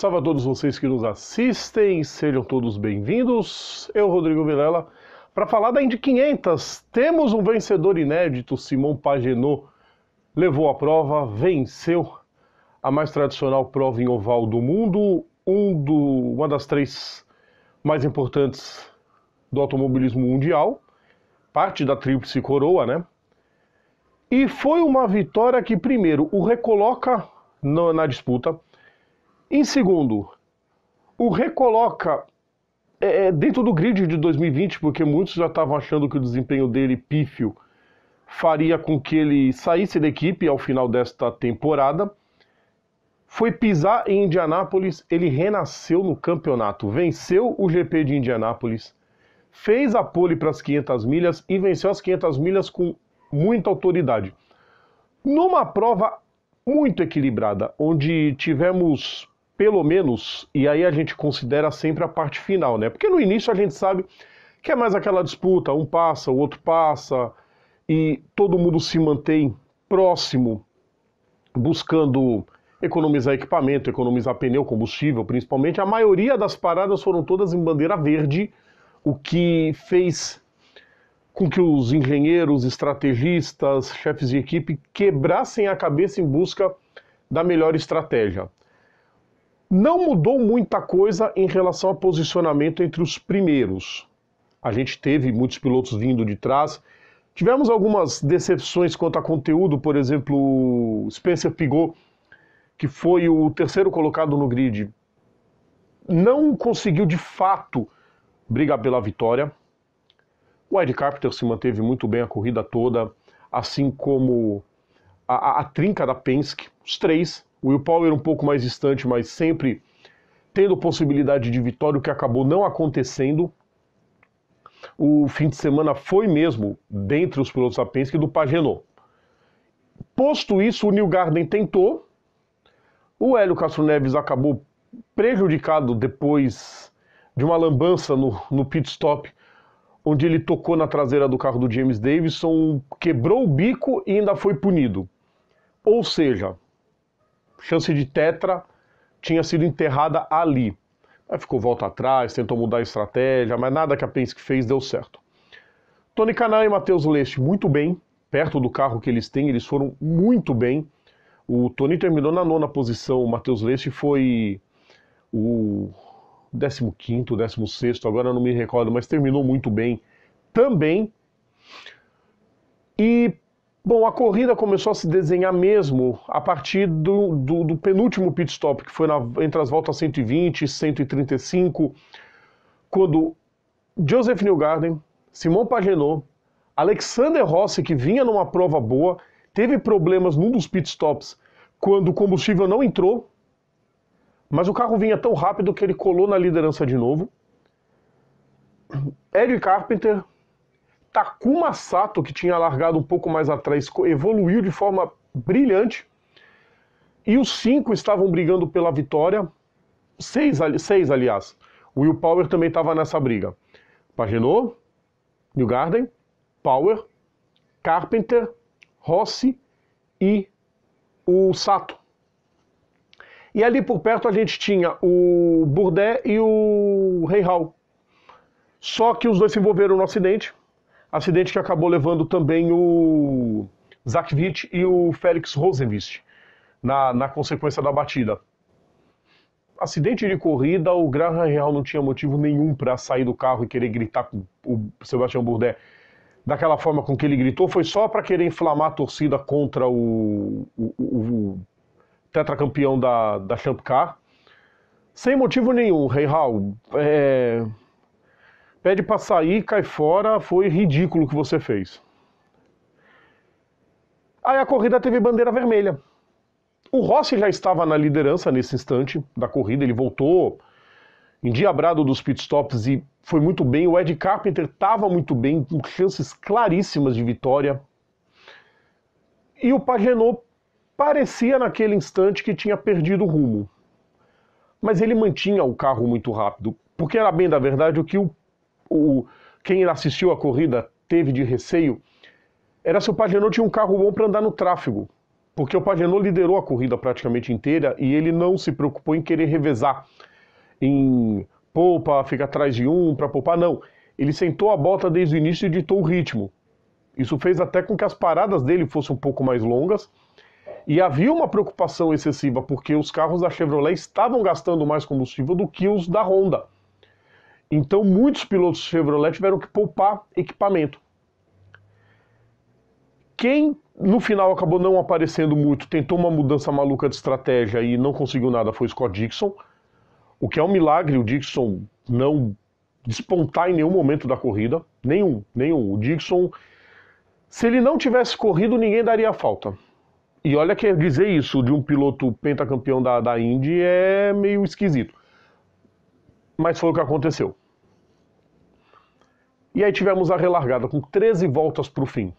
Salve a todos vocês que nos assistem, sejam todos bem-vindos. Eu, Rodrigo Vilela, para falar da Indy 500. Temos um vencedor inédito, Simon Pagenot levou a prova, venceu a mais tradicional prova em oval do mundo, um do, uma das três mais importantes do automobilismo mundial, parte da tríplice coroa, né? E foi uma vitória que, primeiro, o recoloca na disputa em segundo, o recoloca é, é dentro do grid de 2020, porque muitos já estavam achando que o desempenho dele pífio faria com que ele saísse da equipe ao final desta temporada. Foi pisar em Indianápolis, ele renasceu no campeonato, venceu o GP de Indianápolis, fez a pole para as 500 milhas e venceu as 500 milhas com muita autoridade. Numa prova muito equilibrada, onde tivemos pelo menos, e aí a gente considera sempre a parte final, né? Porque no início a gente sabe que é mais aquela disputa, um passa, o outro passa, e todo mundo se mantém próximo, buscando economizar equipamento, economizar pneu, combustível, principalmente. A maioria das paradas foram todas em bandeira verde, o que fez com que os engenheiros, estrategistas, chefes de equipe quebrassem a cabeça em busca da melhor estratégia. Não mudou muita coisa em relação a posicionamento entre os primeiros. A gente teve muitos pilotos vindo de trás. Tivemos algumas decepções quanto a conteúdo, por exemplo, Spencer Pigot, que foi o terceiro colocado no grid, não conseguiu de fato brigar pela vitória. O Ed Carpenter se manteve muito bem a corrida toda, assim como a, a, a trinca da Penske, os três Will Power um pouco mais distante, mas sempre tendo possibilidade de vitória, o que acabou não acontecendo. O fim de semana foi mesmo, dentre os pilotos da Penske, do Pagenot. Posto isso, o Neil Garden tentou, o Hélio Castro Neves acabou prejudicado depois de uma lambança no, no pit stop, onde ele tocou na traseira do carro do James Davidson, quebrou o bico e ainda foi punido. Ou seja, chance de tetra tinha sido enterrada ali. Aí ficou volta atrás, tentou mudar a estratégia, mas nada que a Penske fez deu certo. Tony Canal e Matheus Leste muito bem, perto do carro que eles têm, eles foram muito bem. O Tony terminou na nona posição, o Matheus Leste foi o 15º, 16º, agora não me recordo, mas terminou muito bem também. E Bom, a corrida começou a se desenhar mesmo a partir do, do, do penúltimo pit stop, que foi na, entre as voltas 120 e 135, quando Joseph Newgarden, Simon Pagenot, Alexander Rossi, que vinha numa prova boa, teve problemas num dos pit stops quando o combustível não entrou, mas o carro vinha tão rápido que ele colou na liderança de novo. Eric Carpenter Takuma Sato, que tinha largado um pouco mais atrás, evoluiu de forma brilhante. E os cinco estavam brigando pela vitória. Seis, seis aliás. O Will Power também estava nessa briga. Paginot, New Garden, Power, Carpenter, Rossi e o Sato. E ali por perto a gente tinha o Burdett e o Rei Hall. Só que os dois se envolveram no acidente acidente que acabou levando também o Zach Witt e o Félix Rosenvist na, na consequência da batida. Acidente de corrida, o Graham Real não tinha motivo nenhum para sair do carro e querer gritar com o Sebastião Bourdais daquela forma com que ele gritou, foi só para querer inflamar a torcida contra o, o, o, o tetracampeão da, da Champ Car. Sem motivo nenhum, Rei É, pede para sair, cai fora, foi ridículo o que você fez. Aí a corrida teve bandeira vermelha. O Rossi já estava na liderança nesse instante da corrida, ele voltou endiabrado dos pitstops e foi muito bem. O Ed Carpenter estava muito bem, com chances claríssimas de vitória. E o Pagenot parecia naquele instante que tinha perdido o rumo. Mas ele mantinha o carro muito rápido, porque era bem da verdade o que o o, quem assistiu a corrida teve de receio era se o Pagenot tinha um carro bom para andar no tráfego, porque o Pagenot liderou a corrida praticamente inteira e ele não se preocupou em querer revezar, em poupa, fica atrás de um para poupar, não. Ele sentou a bota desde o início e ditou o ritmo. Isso fez até com que as paradas dele fossem um pouco mais longas. E havia uma preocupação excessiva, porque os carros da Chevrolet estavam gastando mais combustível do que os da Honda. Então, muitos pilotos Chevrolet tiveram que poupar equipamento. Quem no final acabou não aparecendo muito, tentou uma mudança maluca de estratégia e não conseguiu nada foi Scott Dixon, o que é um milagre o Dixon não despontar em nenhum momento da corrida, nenhum, nenhum. O Dixon, se ele não tivesse corrido, ninguém daria falta. E olha que dizer isso de um piloto pentacampeão da, da Indy é meio esquisito. Mas foi o que aconteceu. E aí tivemos a relargada com 13 voltas para o fim.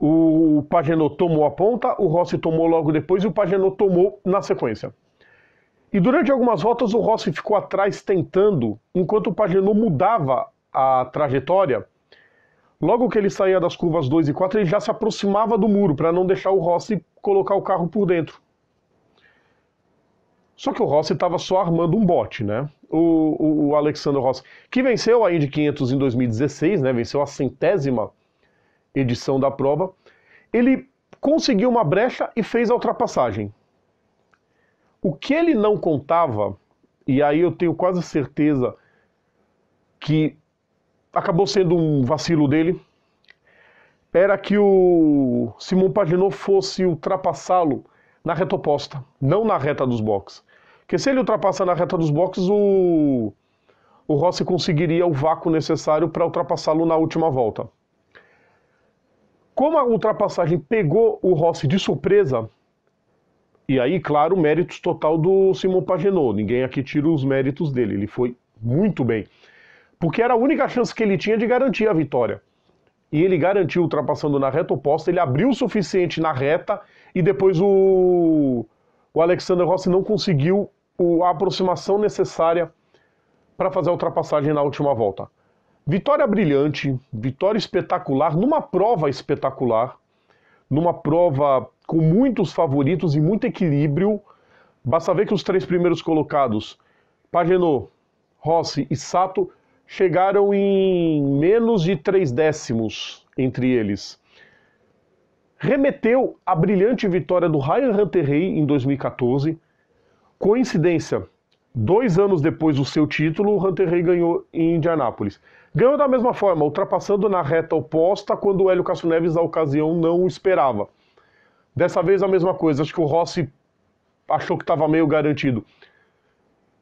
O Pagenot tomou a ponta, o Rossi tomou logo depois e o Pagenot tomou na sequência. E durante algumas voltas o Rossi ficou atrás tentando, enquanto o Pagenot mudava a trajetória. Logo que ele saía das curvas 2 e 4, ele já se aproximava do muro para não deixar o Rossi colocar o carro por dentro. Só que o Rossi estava só armando um bote, né? O, o, o Alexander Rossi, que venceu a Indy 500 em 2016, né? Venceu a centésima edição da prova. Ele conseguiu uma brecha e fez a ultrapassagem. O que ele não contava, e aí eu tenho quase certeza que acabou sendo um vacilo dele, era que o Simon Paginot fosse ultrapassá-lo na reta oposta, não na reta dos boxes. Porque se ele ultrapassar na reta dos boxes, o, o Rossi conseguiria o vácuo necessário para ultrapassá-lo na última volta. Como a ultrapassagem pegou o Rossi de surpresa, e aí, claro, méritos total do Simon Pagenaud. Ninguém aqui tira os méritos dele. Ele foi muito bem. Porque era a única chance que ele tinha de garantir a vitória. E ele garantiu, ultrapassando na reta oposta. Ele abriu o suficiente na reta e depois o, o Alexander Rossi não conseguiu o, a aproximação necessária para fazer a ultrapassagem na última volta. Vitória brilhante, vitória espetacular, numa prova espetacular, numa prova com muitos favoritos e muito equilíbrio. Basta ver que os três primeiros colocados, Pagenot, Rossi e Sato, chegaram em menos de três décimos entre eles. Remeteu à brilhante vitória do Ryan Hunter Rey em 2014, Coincidência, dois anos depois do seu título, o Hunter Rey ganhou em Indianápolis. Ganhou da mesma forma, ultrapassando na reta oposta quando o Hélio Castro Neves, na ocasião, não esperava. Dessa vez a mesma coisa, acho que o Rossi achou que estava meio garantido.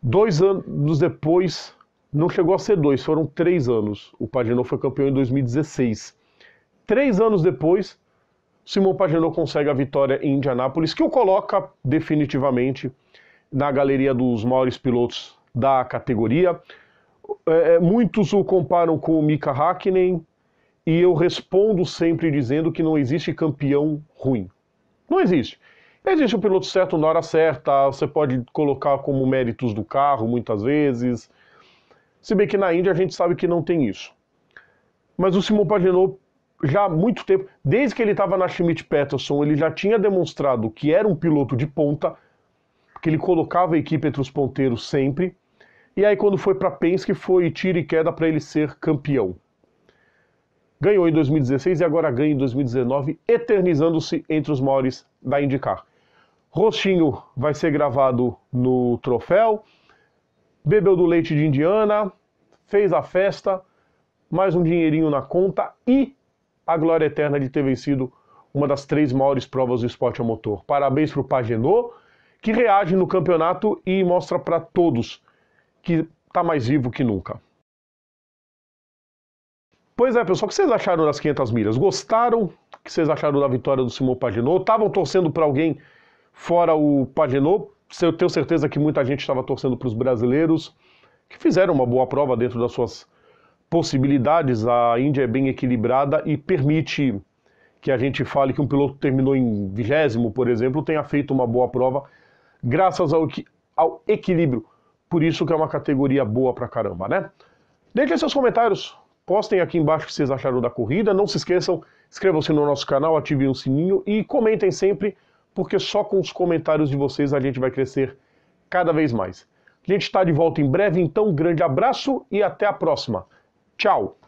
Dois anos depois, não chegou a ser dois, foram três anos. O Paginot foi campeão em 2016. Três anos depois, Simon Paginot consegue a vitória em Indianápolis, que o coloca definitivamente na galeria dos maiores pilotos da categoria. É, é, muitos o comparam com o Mika Hakkinen e eu respondo sempre dizendo que não existe campeão ruim. Não existe. Existe o piloto certo na hora certa, você pode colocar como méritos do carro muitas vezes. Se bem que na Índia a gente sabe que não tem isso. Mas o Simon Pagenaud já há muito tempo, desde que ele estava na Schmidt Peterson, ele já tinha demonstrado que era um piloto de ponta, porque ele colocava a equipe entre os ponteiros sempre. E aí quando foi para Penske foi tiro e queda para ele ser campeão. Ganhou em 2016 e agora ganha em 2019, eternizando-se entre os maiores da IndyCar. Roxinho vai ser gravado no troféu. Bebeu do leite de Indiana, fez a festa, mais um dinheirinho na conta e a glória eterna de ter vencido uma das três maiores provas do esporte a motor. Parabéns para o Pagenot que reage no campeonato e mostra para todos que está mais vivo que nunca. Pois é, pessoal, o que vocês acharam das 500 milhas? Gostaram? O que vocês acharam da vitória do Simon Paginot? Estavam torcendo para alguém fora o Paginot? Eu tenho certeza que muita gente estava torcendo para os brasileiros, que fizeram uma boa prova dentro das suas possibilidades. A Índia é bem equilibrada e permite que a gente fale que um piloto terminou em vigésimo, por exemplo, tenha feito uma boa prova graças ao, ao equilíbrio. Por isso que é uma categoria boa pra caramba, né? Deixem seus comentários, postem aqui embaixo o que vocês acharam da corrida. Não se esqueçam, inscrevam-se no nosso canal, ativem o sininho e comentem sempre, porque só com os comentários de vocês a gente vai crescer cada vez mais. A gente está de volta em breve, então grande abraço e até a próxima. Tchau!